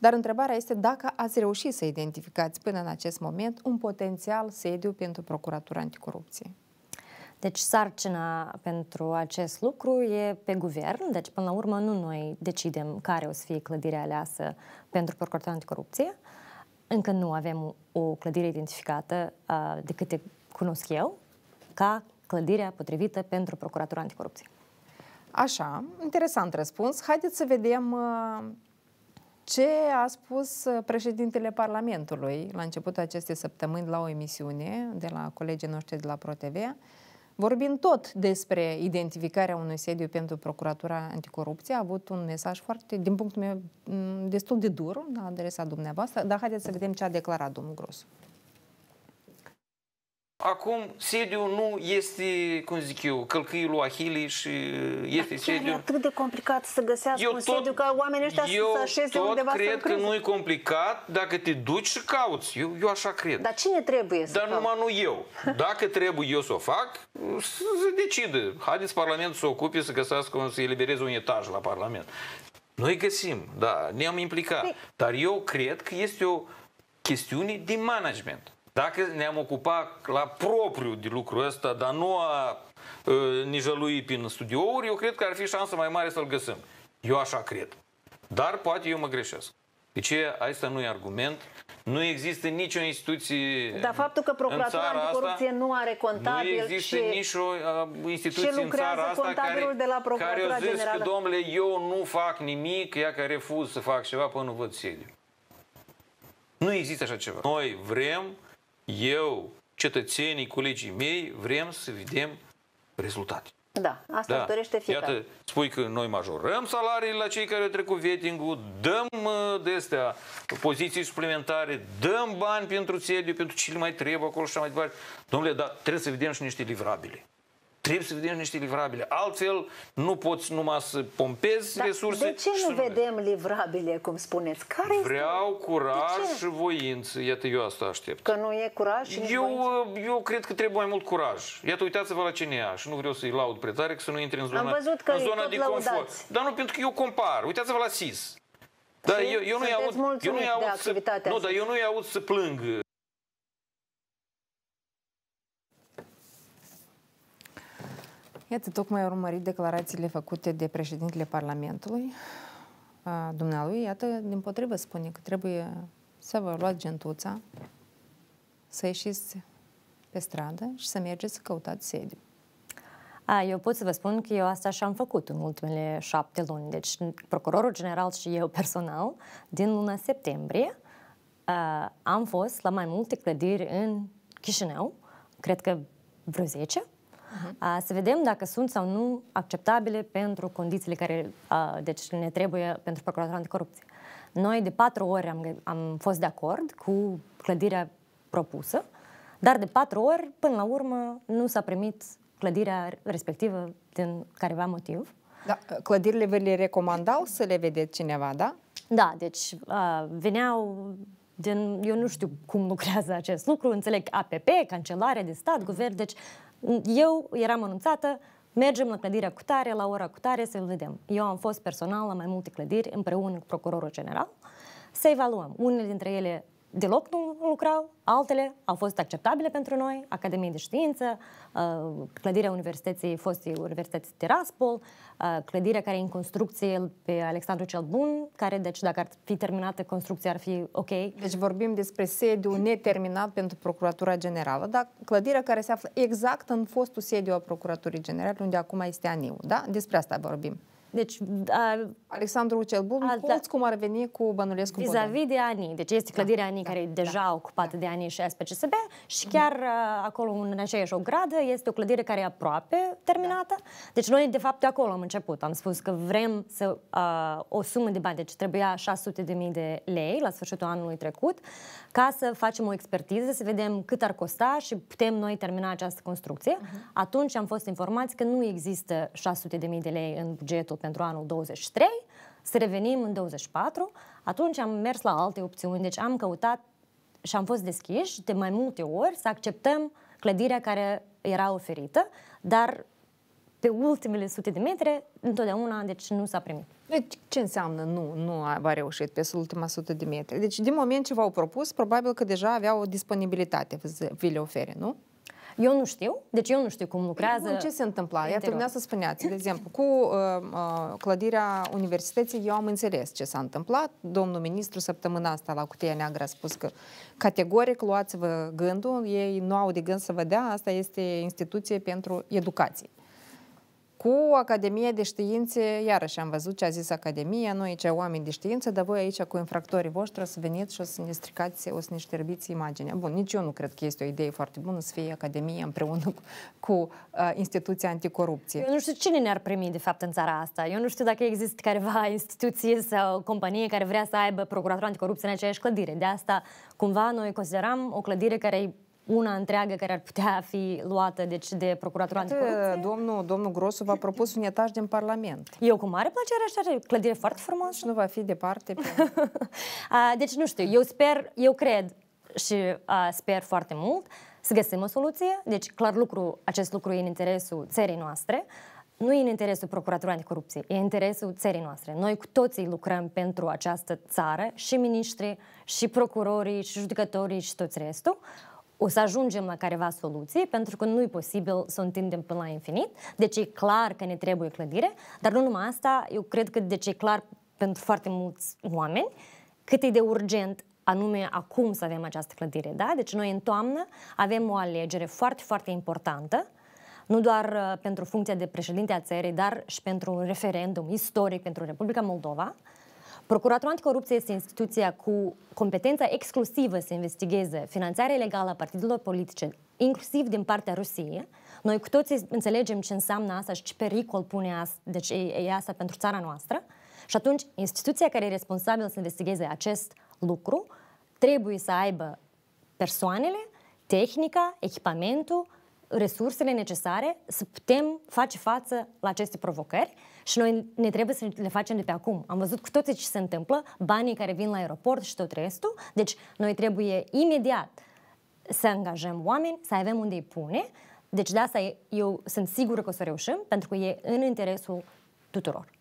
Dar întrebarea este dacă ați reușit să identificați până în acest moment un potențial sediu pentru Procuratura Anticorupție. Deci sarcina pentru acest lucru e pe guvern, deci până la urmă nu noi decidem care o să fie clădirea aleasă pentru Procuratura Anticorupție. Încă nu avem o clădire identificată de câte cunosc eu ca clădirea potrivită pentru Procuratura Anticorupție. Așa, interesant răspuns. Haideți să vedem ce a spus uh, președintele Parlamentului la începutul acestei săptămâni la o emisiune de la colegii noștri de la ProTV, vorbind tot despre identificarea unui sediu pentru Procuratura Anticorupție, a avut un mesaj foarte, din punctul meu, mm, destul de dur la adresa dumneavoastră, dar haideți să vedem ce a declarat domnul Grosu. Acum, sediul nu este, cum zic eu, călcâiul lui Ahilii și uh, este Dar sediul... atât de complicat să găsească eu un tot, sediu ca oamenii ăștia să așeze tot undeva cred că nu e complicat dacă te duci și cauți. Eu, eu așa cred. Dar cine trebuie să Dar caut? numai nu eu. Dacă trebuie eu să o fac, se decide. Haideți Parlamentul să ocupe, să găsească, să elibereze un etaj la Parlament. Noi găsim, da, ne-am implicat. Păi- Dar eu cred că este o chestiune de management. Dacă ne-am ocupat la propriu de lucrul ăsta, dar nu a uh, ă, nijălui prin studiouri, eu cred că ar fi șansa mai mare să-l găsim. Eu așa cred. Dar poate eu mă greșesc. De ce? Asta nu e argument. Nu există nicio instituție Dar faptul că Procuratura de corupție nu are contabil Nu există și, nicio uh, instituție în țara asta care, de la care a zis că, domnule, eu nu fac nimic, ea că refuz să fac ceva până nu văd sediu. Nu există așa ceva. Noi vrem eu, cetățenii, colegii mei, vrem să vedem rezultate. Da, asta da. își dorește fiecare. Iată, spui că noi majorăm salariile la cei care au trecut vetting dăm de astea poziții suplimentare, dăm bani pentru țediu, pentru ce le mai trebuie acolo și așa mai departe. Domnule, dar trebuie să vedem și niște livrabile. Trebuie să vedem niște livrabile. Altfel, nu poți numai să pompezi Dar resurse. De ce nu vedem nu... livrabile, cum spuneți? Care Vreau este? curaj și voință. Iată, eu asta aștept. Că nu e curaj și eu, uh, eu cred că trebuie mai mult curaj. Iată, uitați-vă la cine și nu vreau să-i laud prea tare, că să nu intre în zona, Am văzut că în zona de confort. Laudați. Dar nu pentru că eu compar. Uitați-vă la SIS. Da, păi, eu, eu nu-i aud, eu nu-i aud nu, dar eu nu-i aud să plâng Iată, tocmai urmărit declarațiile făcute de președintele Parlamentului. dumnealui, iată, din potrivă spune că trebuie să vă luați gentuța, să ieșiți pe stradă și să mergeți să căutați sediu. A, eu pot să vă spun că eu asta și-am făcut în ultimele șapte luni. Deci, procurorul general și eu personal, din luna septembrie, a, am fost la mai multe clădiri în Chișinău, cred că vreo 10, uh-huh. să vedem dacă sunt sau nu acceptabile pentru condițiile care deci ne trebuie pentru Procuratura Anticorupție. Noi de patru ori am, am fost de acord cu clădirea propusă, dar de patru ori, până la urmă, nu s-a primit clădirea respectivă din careva motiv. Da, clădirile vă le recomandau să le vedeți cineva, da? Da, deci uh, veneau din, eu nu știu cum lucrează acest lucru, înțeleg APP, Cancelarea de Stat, Guvern, deci eu eram anunțată, mergem la clădirea cu tare, la ora cu tare, să-l vedem. Eu am fost personal la mai multe clădiri împreună cu procurorul general, să evaluăm. Unele dintre ele deloc nu lucrau, altele au fost acceptabile pentru noi, Academie de Știință, uh, clădirea Universității, fostii Universității Tiraspol, uh, clădirea care e în construcție pe Alexandru cel Bun, care, deci, dacă ar fi terminată construcția, ar fi ok. Deci vorbim despre sediu neterminat pentru Procuratura Generală, dar clădirea care se află exact în fostul sediu a Procuraturii Generale, unde acum este Aniu, da? Despre asta vorbim. Deci, a, da, Alexandru cel Bun, a, da, cum ar veni cu Bănulescu vis vis de ani. Deci este da, clădirea da, anii da, care da, e deja da, ocupată da. de anii și SPCSB și mhm. chiar da. acolo în aceeași gradă este o clădire care e aproape terminată. Da. Deci noi de fapt de acolo am început. Am spus că vrem să a, uh, o sumă de bani, deci trebuia 600.000 de, de lei la sfârșitul anului trecut ca să facem o expertiză, să vedem cât ar costa și putem noi termina această construcție. Uh-huh. Atunci am fost informați că nu există 600.000 de, de lei în bugetul pentru anul 23, să revenim în 24. Atunci am mers la alte opțiuni, deci am căutat și am fost deschiși de mai multe ori să acceptăm clădirea care era oferită, dar pe ultimele sute de metri, întotdeauna, deci nu s-a primit. Deci ce înseamnă nu, nu a a reușit pe ultima sută de metri? Deci din moment ce v-au propus, probabil că deja aveau o disponibilitate, vi le ofere, nu? Eu nu știu, deci eu nu știu cum lucrează. ce se întâmpla? Iată, să spuneați, de exemplu, cu uh, uh, clădirea universității, eu am înțeles ce s-a întâmplat. Domnul ministru săptămâna asta la Cutia Neagră a spus că categoric luați-vă gândul, ei nu au de gând să vă dea, asta este instituție pentru educație cu Academia de Științe, iarăși am văzut ce a zis Academia, noi aici oameni de știință, dar voi aici cu infractorii voștri o să veniți și o să ne stricați, o să ne șterbiți imaginea. Bun, nici eu nu cred că este o idee foarte bună să fie Academia împreună cu, cu uh, instituția anticorupție. Eu nu știu cine ne-ar primi, de fapt, în țara asta. Eu nu știu dacă există careva instituție sau companie care vrea să aibă procurator anticorupție în aceeași clădire. De asta, cumva, noi considerăm o clădire care una întreagă care ar putea fi luată deci, de Procuratura Anticorupție. Domnul, domnul Grosu v-a propus un etaj din Parlament. Eu cu mare plăcere așa, clădire foarte frumoasă. Și nu va fi departe. Pe... deci, nu știu, eu sper, eu cred și sper foarte mult să găsim o soluție. Deci, clar lucru, acest lucru e în interesul țării noastre. Nu e în interesul procuratorului Anticorupție, e în interesul țării noastre. Noi cu toții lucrăm pentru această țară, și miniștri, și procurorii, și judecătorii, și toți restul o să ajungem la careva soluție, pentru că nu e posibil să o întindem până la infinit. Deci e clar că ne trebuie clădire, dar nu numai asta, eu cred că deci e clar pentru foarte mulți oameni cât e de urgent anume acum să avem această clădire. Da? Deci noi în toamnă avem o alegere foarte, foarte importantă, nu doar uh, pentru funcția de președinte a țării, dar și pentru un referendum istoric pentru Republica Moldova, Procuratura Anticorupție este instituția cu competența exclusivă să investigheze finanțarea ilegală a partidelor politice, inclusiv din partea Rusiei. Noi cu toții înțelegem ce înseamnă asta și ce pericol pune asta, deci e, e asta pentru țara noastră. Și atunci, instituția care e responsabilă să investigheze acest lucru trebuie să aibă persoanele, tehnica, echipamentul, resursele necesare să putem face față la aceste provocări și noi ne trebuie să le facem de pe acum. Am văzut cu toții ce se întâmplă, banii care vin la aeroport și tot restul, deci noi trebuie imediat să angajăm oameni, să avem unde îi pune, deci de asta eu sunt sigură că o să reușim, pentru că e în interesul tuturor.